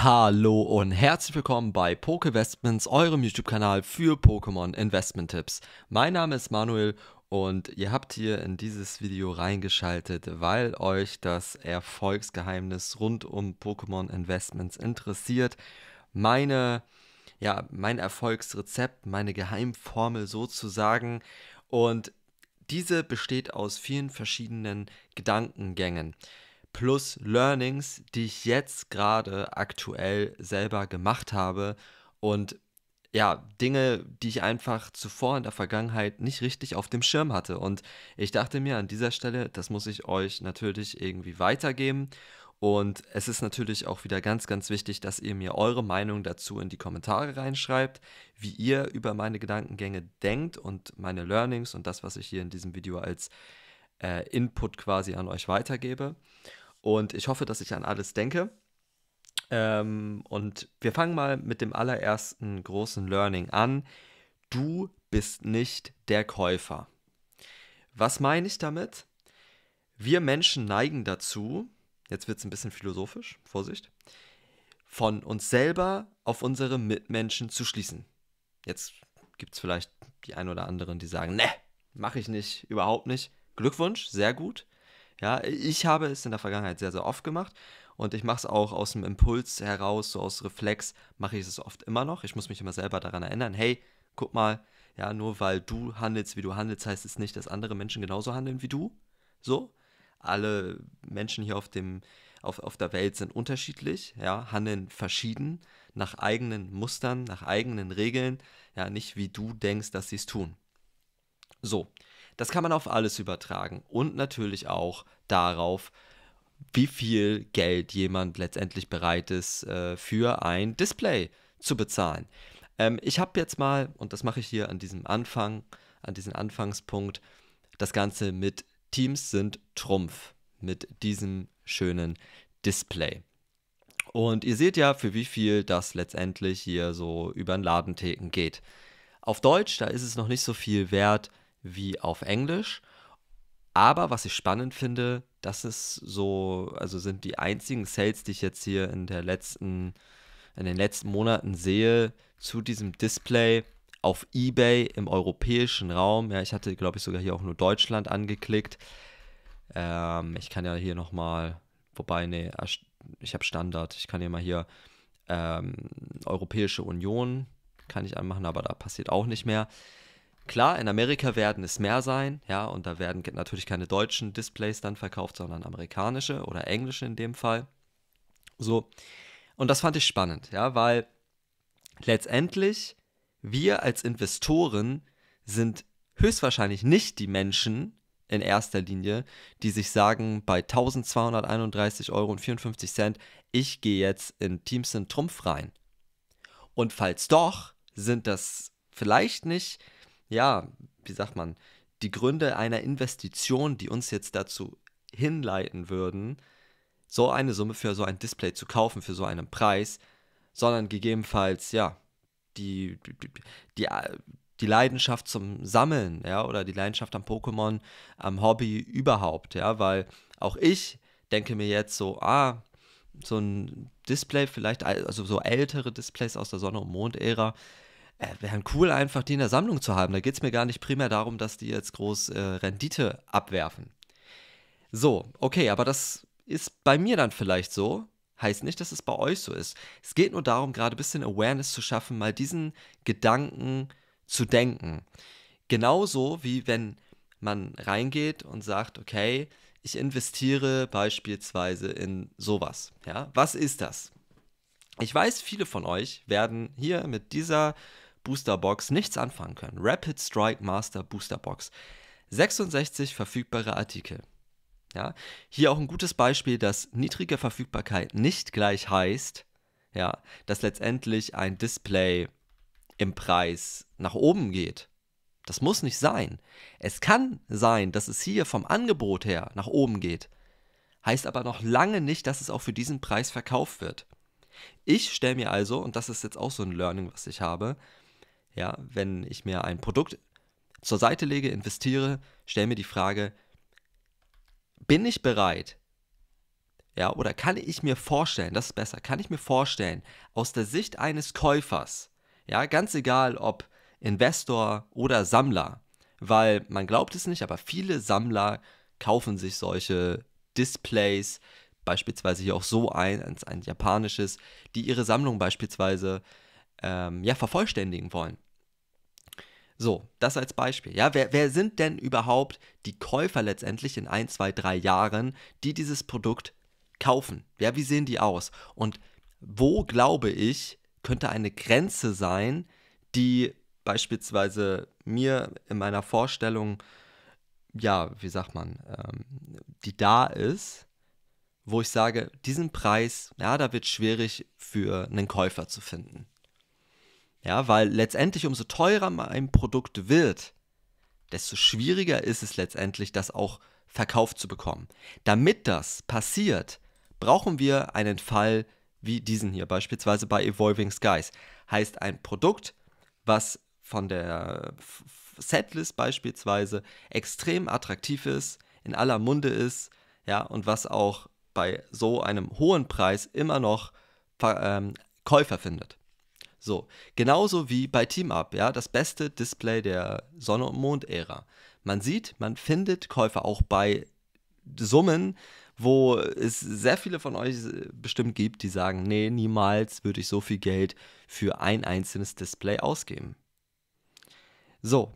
Hallo und herzlich willkommen bei Pokevestments, eurem YouTube-Kanal für Pokémon Investment Tipps. Mein Name ist Manuel und ihr habt hier in dieses Video reingeschaltet, weil euch das Erfolgsgeheimnis rund um Pokémon Investments interessiert. Meine, ja, mein Erfolgsrezept, meine Geheimformel sozusagen. Und diese besteht aus vielen verschiedenen Gedankengängen plus Learnings, die ich jetzt gerade aktuell selber gemacht habe und ja, Dinge, die ich einfach zuvor in der Vergangenheit nicht richtig auf dem Schirm hatte. Und ich dachte mir an dieser Stelle, das muss ich euch natürlich irgendwie weitergeben. Und es ist natürlich auch wieder ganz, ganz wichtig, dass ihr mir eure Meinung dazu in die Kommentare reinschreibt, wie ihr über meine Gedankengänge denkt und meine Learnings und das, was ich hier in diesem Video als äh, Input quasi an euch weitergebe. Und ich hoffe, dass ich an alles denke. Ähm, und wir fangen mal mit dem allerersten großen Learning an. Du bist nicht der Käufer. Was meine ich damit? Wir Menschen neigen dazu, jetzt wird es ein bisschen philosophisch, Vorsicht, von uns selber auf unsere Mitmenschen zu schließen. Jetzt gibt es vielleicht die ein oder anderen, die sagen, ne, mache ich nicht, überhaupt nicht. Glückwunsch, sehr gut. Ja, ich habe es in der Vergangenheit sehr, sehr oft gemacht und ich mache es auch aus dem Impuls heraus, so aus Reflex, mache ich es oft immer noch. Ich muss mich immer selber daran erinnern, hey, guck mal, ja, nur weil du handelst, wie du handelst, heißt es nicht, dass andere Menschen genauso handeln wie du. So, alle Menschen hier auf dem auf, auf der Welt sind unterschiedlich, ja, handeln verschieden, nach eigenen Mustern, nach eigenen Regeln, ja, nicht wie du denkst, dass sie es tun. So, das kann man auf alles übertragen und natürlich auch darauf, wie viel Geld jemand letztendlich bereit ist, äh, für ein Display zu bezahlen. Ähm, ich habe jetzt mal, und das mache ich hier an diesem Anfang, an diesem Anfangspunkt, das Ganze mit Teams sind Trumpf, mit diesem schönen Display. Und ihr seht ja, für wie viel das letztendlich hier so über den Ladentheken geht. Auf Deutsch, da ist es noch nicht so viel wert, wie auf Englisch. Aber was ich spannend finde, das ist so, also sind die einzigen Sales, die ich jetzt hier in der letzten, in den letzten Monaten sehe, zu diesem Display auf Ebay im europäischen Raum. Ja, ich hatte, glaube ich, sogar hier auch nur Deutschland angeklickt. Ähm, ich kann ja hier nochmal, wobei, nee, ich habe Standard. Ich kann ja mal hier ähm, Europäische Union kann ich anmachen, aber da passiert auch nicht mehr. Klar, in Amerika werden es mehr sein, ja, und da werden natürlich keine deutschen Displays dann verkauft, sondern amerikanische oder englische in dem Fall. So. Und das fand ich spannend, ja, weil letztendlich wir als Investoren sind höchstwahrscheinlich nicht die Menschen in erster Linie, die sich sagen, bei 1231,54 Euro, ich gehe jetzt in Teamsend Trumpf rein. Und falls doch, sind das vielleicht nicht ja, wie sagt man, die Gründe einer Investition, die uns jetzt dazu hinleiten würden, so eine Summe für so ein Display zu kaufen, für so einen Preis, sondern gegebenenfalls, ja, die, die, die, die äh, Leidenschaft zum Sammeln, ja, oder die Leidenschaft am Pokémon, am Hobby überhaupt, ja, weil auch ich denke mir jetzt so, ah, so ein Display vielleicht, also so ältere Displays aus der Sonne- und Mondära, äh, wären cool, einfach die in der Sammlung zu haben. Da geht es mir gar nicht primär darum, dass die jetzt groß äh, Rendite abwerfen. So, okay, aber das ist bei mir dann vielleicht so. Heißt nicht, dass es bei euch so ist. Es geht nur darum, gerade ein bisschen Awareness zu schaffen, mal diesen Gedanken zu denken. Genauso wie wenn man reingeht und sagt, okay, ich investiere beispielsweise in sowas. Ja, was ist das? Ich weiß, viele von euch werden hier mit dieser Booster Box nichts anfangen können. Rapid Strike Master Booster Box. 66 verfügbare Artikel. Ja, hier auch ein gutes Beispiel, dass niedrige Verfügbarkeit nicht gleich heißt, ja, dass letztendlich ein Display im Preis nach oben geht. Das muss nicht sein. Es kann sein, dass es hier vom Angebot her nach oben geht. Heißt aber noch lange nicht, dass es auch für diesen Preis verkauft wird. Ich stelle mir also, und das ist jetzt auch so ein Learning, was ich habe, ja, wenn ich mir ein Produkt zur Seite lege, investiere, stelle mir die Frage, bin ich bereit? Ja, oder kann ich mir vorstellen, das ist besser, kann ich mir vorstellen, aus der Sicht eines Käufers, ja, ganz egal ob Investor oder Sammler, weil man glaubt es nicht, aber viele Sammler kaufen sich solche Displays, beispielsweise hier auch so ein, ein japanisches, die ihre Sammlung beispielsweise ähm, ja, vervollständigen wollen. So, das als Beispiel. Ja, wer, wer sind denn überhaupt die Käufer letztendlich in ein, zwei, drei Jahren, die dieses Produkt kaufen? Ja, wie sehen die aus? Und wo, glaube ich, könnte eine Grenze sein, die beispielsweise mir in meiner Vorstellung, ja, wie sagt man, ähm, die da ist, wo ich sage, diesen Preis, ja, da wird schwierig für einen Käufer zu finden. Ja, weil letztendlich umso teurer ein Produkt wird, desto schwieriger ist es letztendlich, das auch verkauft zu bekommen. Damit das passiert, brauchen wir einen Fall wie diesen hier, beispielsweise bei Evolving Skies. Heißt ein Produkt, was von der Setlist beispielsweise extrem attraktiv ist, in aller Munde ist, ja, und was auch bei so einem hohen Preis immer noch ähm, Käufer findet. So, genauso wie bei Team Up, ja, das beste Display der Sonne- und Mond-Ära. Man sieht, man findet Käufer auch bei Summen, wo es sehr viele von euch äh, bestimmt gibt, die sagen, nee, niemals würde ich so viel Geld für ein einzelnes Display ausgeben. So.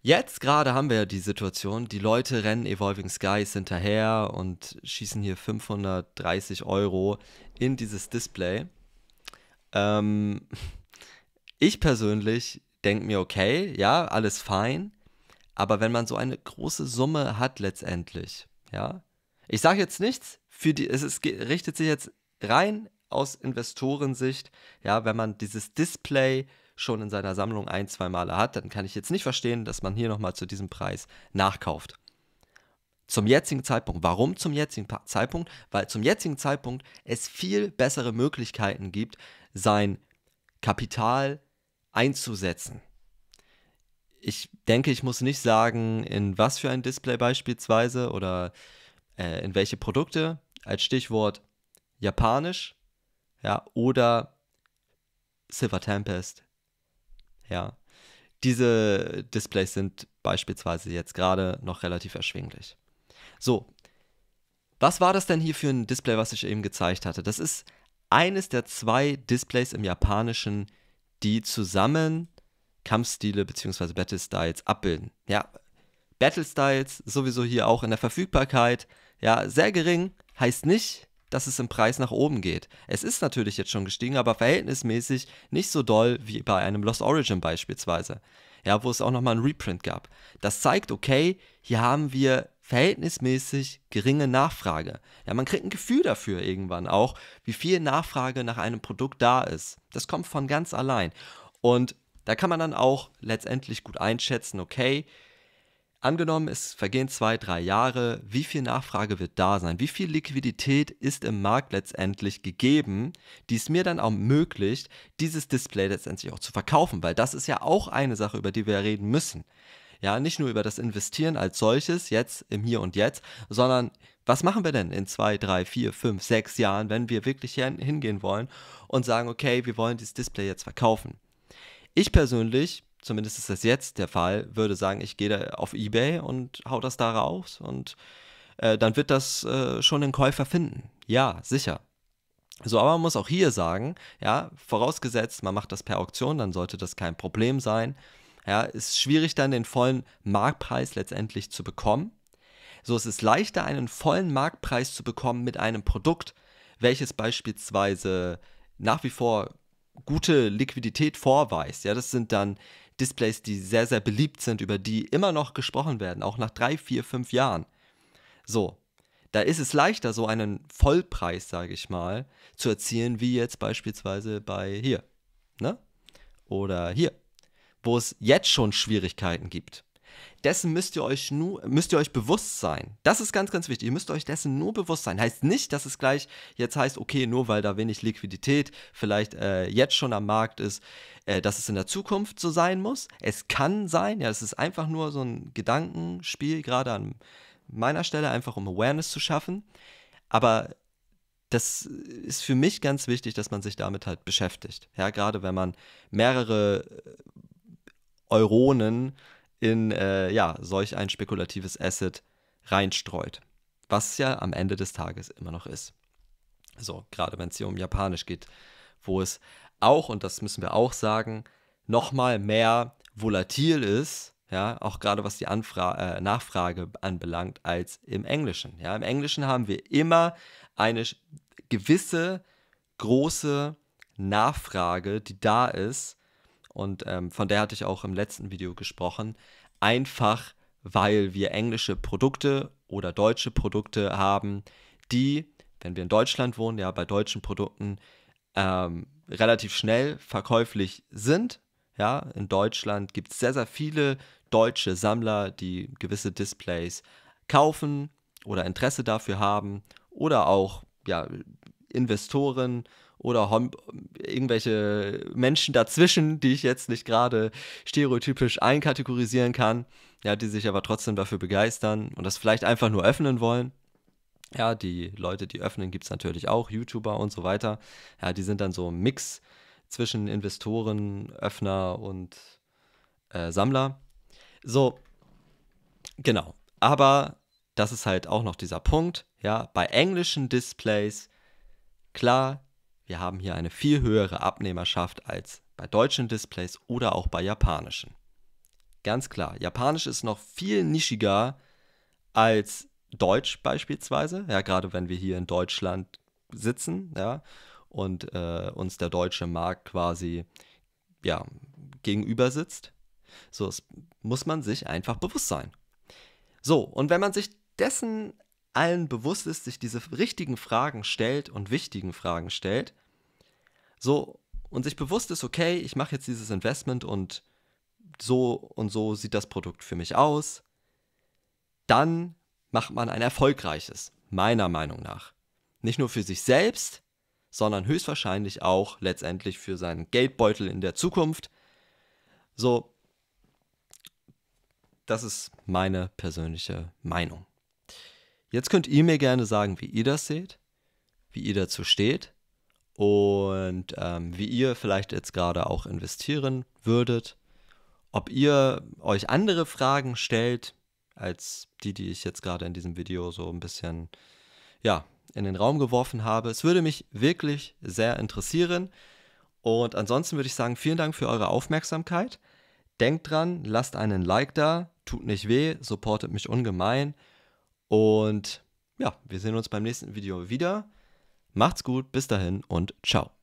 Jetzt gerade haben wir ja die Situation, die Leute rennen Evolving Skies hinterher und schießen hier 530 Euro in dieses Display. Ähm, ich persönlich denke mir, okay, ja, alles fein, aber wenn man so eine große Summe hat letztendlich, ja, ich sage jetzt nichts, für die, es ist, richtet sich jetzt rein aus Investorensicht, ja, wenn man dieses Display schon in seiner Sammlung ein, zwei Male hat, dann kann ich jetzt nicht verstehen, dass man hier nochmal zu diesem Preis nachkauft. Zum jetzigen Zeitpunkt. Warum zum jetzigen Zeitpunkt? Weil zum jetzigen Zeitpunkt es viel bessere Möglichkeiten gibt, sein Kapital einzusetzen. Ich denke, ich muss nicht sagen, in was für ein Display beispielsweise oder äh, in welche Produkte. Als Stichwort Japanisch ja, oder Silver Tempest. Ja. Diese Displays sind beispielsweise jetzt gerade noch relativ erschwinglich. So, was war das denn hier für ein Display, was ich eben gezeigt hatte? Das ist eines der zwei Displays im Japanischen, die zusammen Kampfstile bzw. Battle Styles abbilden. Ja, Battle Styles sowieso hier auch in der Verfügbarkeit, ja, sehr gering, heißt nicht, dass es im Preis nach oben geht. Es ist natürlich jetzt schon gestiegen, aber verhältnismäßig nicht so doll wie bei einem Lost Origin beispielsweise. Ja, wo es auch nochmal ein Reprint gab. Das zeigt, okay, hier haben wir verhältnismäßig geringe Nachfrage. Ja, man kriegt ein Gefühl dafür irgendwann auch, wie viel Nachfrage nach einem Produkt da ist. Das kommt von ganz allein. Und da kann man dann auch letztendlich gut einschätzen, okay, angenommen, es vergehen zwei, drei Jahre, wie viel Nachfrage wird da sein? Wie viel Liquidität ist im Markt letztendlich gegeben, die es mir dann auch ermöglicht, dieses Display letztendlich auch zu verkaufen? Weil das ist ja auch eine Sache, über die wir reden müssen. Ja, nicht nur über das Investieren als solches, jetzt im Hier und Jetzt, sondern was machen wir denn in zwei, drei, vier, fünf, sechs Jahren, wenn wir wirklich hingehen wollen und sagen, okay, wir wollen dieses Display jetzt verkaufen? Ich persönlich, zumindest ist das jetzt der Fall, würde sagen, ich gehe da auf Ebay und hau das da raus und äh, dann wird das äh, schon den Käufer finden. Ja, sicher. So, aber man muss auch hier sagen, ja, vorausgesetzt, man macht das per Auktion, dann sollte das kein Problem sein. Ja, ist schwierig dann den vollen Marktpreis letztendlich zu bekommen. So ist es leichter, einen vollen Marktpreis zu bekommen mit einem Produkt, welches beispielsweise nach wie vor gute Liquidität vorweist. Ja, das sind dann Displays, die sehr, sehr beliebt sind, über die immer noch gesprochen werden, auch nach drei, vier, fünf Jahren. So, da ist es leichter, so einen Vollpreis, sage ich mal, zu erzielen, wie jetzt beispielsweise bei hier. Ne? Oder hier wo es jetzt schon Schwierigkeiten gibt. Dessen müsst ihr euch nur, müsst ihr euch bewusst sein. Das ist ganz, ganz wichtig. Ihr müsst euch dessen nur bewusst sein. Heißt nicht, dass es gleich jetzt heißt, okay, nur weil da wenig Liquidität vielleicht äh, jetzt schon am Markt ist, äh, dass es in der Zukunft so sein muss. Es kann sein, ja, es ist einfach nur so ein Gedankenspiel, gerade an meiner Stelle, einfach um Awareness zu schaffen. Aber das ist für mich ganz wichtig, dass man sich damit halt beschäftigt. Ja, gerade wenn man mehrere Euronen in äh, ja, solch ein spekulatives Asset reinstreut. Was ja am Ende des Tages immer noch ist. So, gerade wenn es hier um Japanisch geht, wo es auch, und das müssen wir auch sagen, nochmal mehr volatil ist, ja, auch gerade was die Anfra äh, Nachfrage anbelangt, als im Englischen. Ja. Im Englischen haben wir immer eine gewisse große Nachfrage, die da ist, und ähm, von der hatte ich auch im letzten Video gesprochen. Einfach, weil wir englische Produkte oder deutsche Produkte haben, die, wenn wir in Deutschland wohnen, ja bei deutschen Produkten ähm, relativ schnell verkäuflich sind. Ja, in Deutschland gibt es sehr, sehr viele deutsche Sammler, die gewisse Displays kaufen oder Interesse dafür haben oder auch ja, Investoren oder Hom irgendwelche Menschen dazwischen, die ich jetzt nicht gerade stereotypisch einkategorisieren kann, ja, die sich aber trotzdem dafür begeistern und das vielleicht einfach nur öffnen wollen. Ja, die Leute, die öffnen, gibt es natürlich auch, YouTuber und so weiter. Ja, die sind dann so ein Mix zwischen Investoren, Öffner und äh, Sammler. So, genau. Aber das ist halt auch noch dieser Punkt, ja, bei englischen Displays Klar, wir haben hier eine viel höhere Abnehmerschaft als bei deutschen Displays oder auch bei japanischen. Ganz klar, japanisch ist noch viel nischiger als deutsch beispielsweise, ja, gerade wenn wir hier in Deutschland sitzen, ja, und äh, uns der deutsche Markt quasi, ja, gegenüber sitzt. So, das muss man sich einfach bewusst sein. So, und wenn man sich dessen allen bewusst ist, sich diese richtigen Fragen stellt und wichtigen Fragen stellt, so und sich bewusst ist, okay, ich mache jetzt dieses Investment und so und so sieht das Produkt für mich aus, dann macht man ein erfolgreiches, meiner Meinung nach. Nicht nur für sich selbst, sondern höchstwahrscheinlich auch letztendlich für seinen Geldbeutel in der Zukunft. So, das ist meine persönliche Meinung. Jetzt könnt ihr mir gerne sagen, wie ihr das seht, wie ihr dazu steht und ähm, wie ihr vielleicht jetzt gerade auch investieren würdet. Ob ihr euch andere Fragen stellt, als die, die ich jetzt gerade in diesem Video so ein bisschen ja, in den Raum geworfen habe. Es würde mich wirklich sehr interessieren. Und ansonsten würde ich sagen, vielen Dank für eure Aufmerksamkeit. Denkt dran, lasst einen Like da, tut nicht weh, supportet mich ungemein. Und ja, wir sehen uns beim nächsten Video wieder. Macht's gut, bis dahin und ciao.